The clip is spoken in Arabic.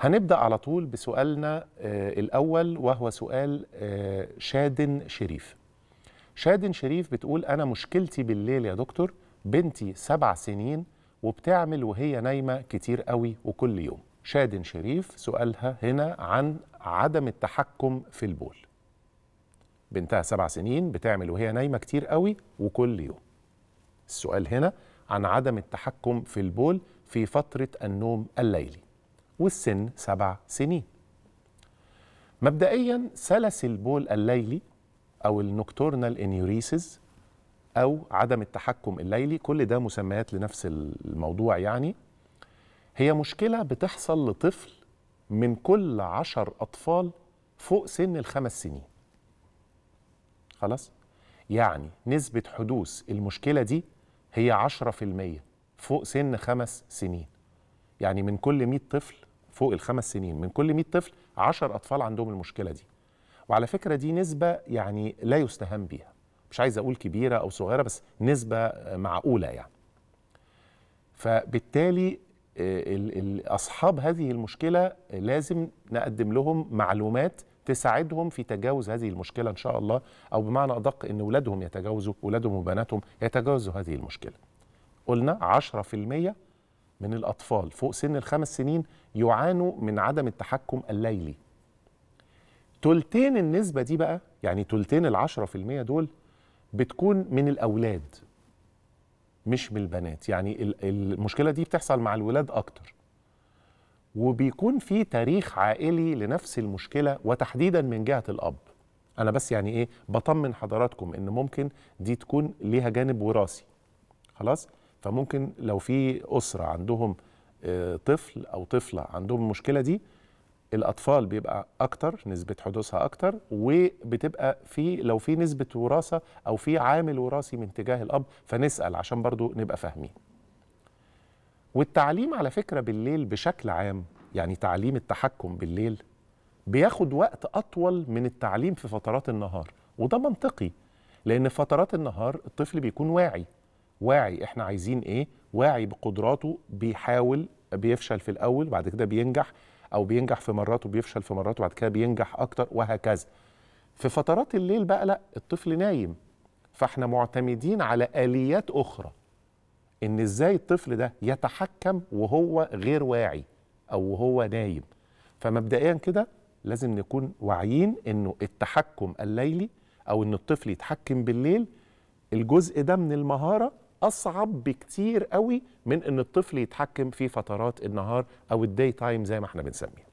هنبدأ على طول بسؤالنا آه، الأول وهو سؤال آه، شادن شريف شادن شريف بتقول أنا مشكلتي بالليل يا دكتور بنتي سبع سنين وبتعمل وهي نايمة كتير قوي وكل يوم شادن شريف سؤالها هنا عن عدم التحكم في البول بنتها سبع سنين بتعمل وهي نايمة كتير قوي وكل يوم السؤال هنا عن عدم التحكم في البول في فترة النوم الليلي والسن سبع سنين مبدئيا سلس البول الليلي أو النوكتورنال انيوريسز أو عدم التحكم الليلي كل ده مسميات لنفس الموضوع يعني هي مشكلة بتحصل لطفل من كل عشر أطفال فوق سن الخمس سنين خلاص؟ يعني نسبة حدوث المشكلة دي هي 10% فوق سن خمس سنين يعني من كل 100 طفل فوق الخمس سنين من كل 100 طفل 10 اطفال عندهم المشكله دي وعلى فكره دي نسبه يعني لا يستهان بيها مش عايز اقول كبيره او صغيره بس نسبه معقوله يعني فبالتالي آه، اصحاب هذه المشكله لازم نقدم لهم معلومات تساعدهم في تجاوز هذه المشكله ان شاء الله او بمعنى ادق ان اولادهم يتجاوزوا اولادهم وبناتهم يتجاوزوا هذه المشكله قلنا 10% من الأطفال فوق سن الخمس سنين يعانوا من عدم التحكم الليلي تلتين النسبة دي بقى يعني تلتين العشرة في المية دول بتكون من الأولاد مش من البنات يعني المشكلة دي بتحصل مع الولاد أكتر وبيكون في تاريخ عائلي لنفس المشكلة وتحديدا من جهة الأب أنا بس يعني إيه بطمن حضراتكم إن ممكن دي تكون ليها جانب وراثي خلاص فممكن لو في اسره عندهم آه، طفل او طفله عندهم المشكله دي الاطفال بيبقى اكتر نسبه حدوثها اكتر وبتبقى في لو في نسبه وراثه او في عامل وراثي من تجاه الاب فنسال عشان برضو نبقى فاهمين والتعليم على فكره بالليل بشكل عام يعني تعليم التحكم بالليل بياخد وقت اطول من التعليم في فترات النهار وده منطقي لان فترات النهار الطفل بيكون واعي واعي احنا عايزين ايه واعي بقدراته بيحاول بيفشل في الاول بعد كده بينجح او بينجح في مرات وبيفشل في مرات وبعد كده بينجح اكتر وهكذا في فترات الليل بقى لا الطفل نايم فاحنا معتمدين على اليات اخرى ان ازاي الطفل ده يتحكم وهو غير واعي او وهو نايم فمبدئيا كده لازم نكون واعيين انه التحكم الليلي او ان الطفل يتحكم بالليل الجزء ده من المهاره اصعب بكتير قوي من ان الطفل يتحكم في فترات النهار او الداي تايم زي ما احنا بنسميها